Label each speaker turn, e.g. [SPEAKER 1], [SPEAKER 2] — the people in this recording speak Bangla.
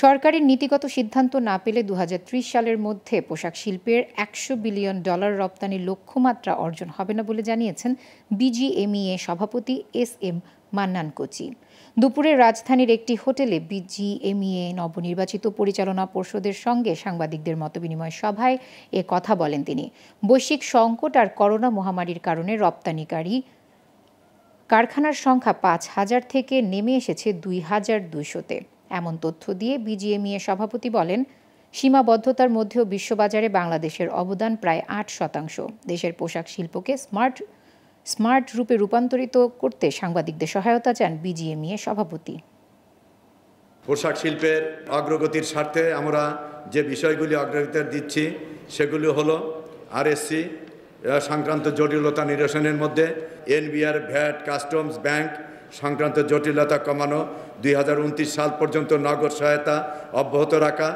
[SPEAKER 1] সরকারের নীতিগত সিদ্ধান্ত না পেলে দু সালের মধ্যে পোশাক শিল্পের একশো বিলিয়ন ডলার রপ্তানির লক্ষ্যমাত্রা অর্জন হবে না বলে জানিয়েছেন বিজিএমইএ সভাপতি এস এম মান্নান কোচি দুপুরে রাজধানীর একটি হোটেলে বিজিএমইএ নবনির্বাচিত পরিচালনা পর্ষদের সঙ্গে সাংবাদিকদের মতবিনিময় সভায় এ কথা বলেন তিনি বৈশ্বিক সংকট আর করোনা মহামারীর কারণে রপ্তানিকারী কারখানার সংখ্যা পাঁচ হাজার থেকে নেমে এসেছে দুই হাজার দুইশোতে এমন তথ্য দিয়ে বিজিএমইএ সভাপতি বলেন সীমাবদ্ধতার মধ্যেও বিশ্ববাজারে বাংলাদেশের অবদান প্রায় আট শতাংশ দেশের পোশাক শিল্পকে স্মার্ট স্মার্ট রূপে রূপান্তরিত করতে সাংবাদিকদের সহায়তা চান বিজিএমইএ সভাপতি
[SPEAKER 2] পোশাক শিল্পের অগ্রগতির স্বার্থে আমরা যে বিষয়গুলি অগ্রাধিকার দিচ্ছি সেগুলি হলো আরএসসি সংক্রান্ত জটিলতা নিরসনের মধ্যে এনবিআর ভ্যাট কাস্টমস ব্যাংক সংক্রান্ত জটিলতা কমানো দুই সাল পর্যন্ত নগদ সহায়তা
[SPEAKER 1] অব্যাহত রাখা